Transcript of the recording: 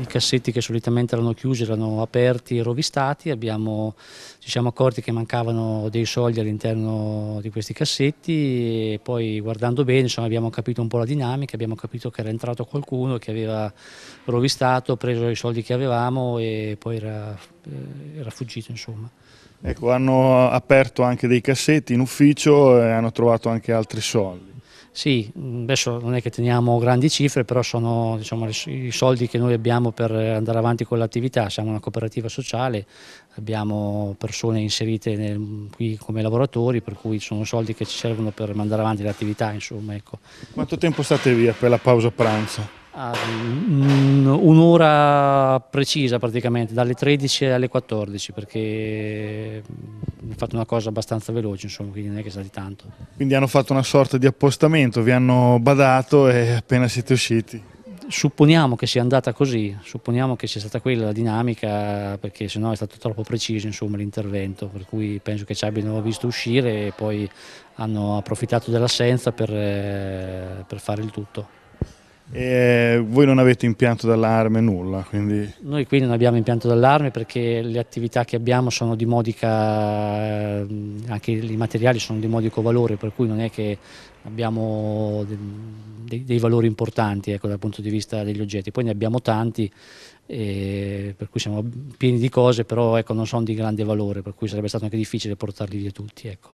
i cassetti che solitamente erano chiusi erano aperti e rovistati, abbiamo, ci siamo accorti che mancavano dei soldi all'interno di questi cassetti e poi guardando bene insomma, abbiamo capito un po' la dinamica, abbiamo capito che era entrato qualcuno che aveva rovistato, preso i soldi che avevamo e poi era, eh, era fuggito insomma. Ecco, hanno aperto anche dei cassetti in ufficio e hanno trovato anche altri soldi. Sì, adesso non è che teniamo grandi cifre, però sono diciamo, i soldi che noi abbiamo per andare avanti con l'attività. Siamo una cooperativa sociale, abbiamo persone inserite nel, qui come lavoratori, per cui sono soldi che ci servono per mandare avanti l'attività. Ecco. Quanto tempo state via per la pausa pranzo? Ah, mm, un'ora precisa praticamente, dalle 13 alle 14, perché fatto una cosa abbastanza veloce, insomma, quindi non è che sa di tanto. Quindi hanno fatto una sorta di appostamento, vi hanno badato e appena siete usciti? Supponiamo che sia andata così, supponiamo che sia stata quella la dinamica, perché sennò è stato troppo preciso l'intervento, per cui penso che ci abbiano visto uscire e poi hanno approfittato dell'assenza per, eh, per fare il tutto. E voi non avete impianto d'allarme, nulla? Quindi... Noi qui non abbiamo impianto d'allarme perché le attività che abbiamo sono di modica, ehm, anche i materiali sono di modico valore, per cui non è che abbiamo dei, dei valori importanti ecco, dal punto di vista degli oggetti. Poi ne abbiamo tanti, per cui siamo pieni di cose, però ecco, non sono di grande valore, per cui sarebbe stato anche difficile portarli via tutti. Ecco.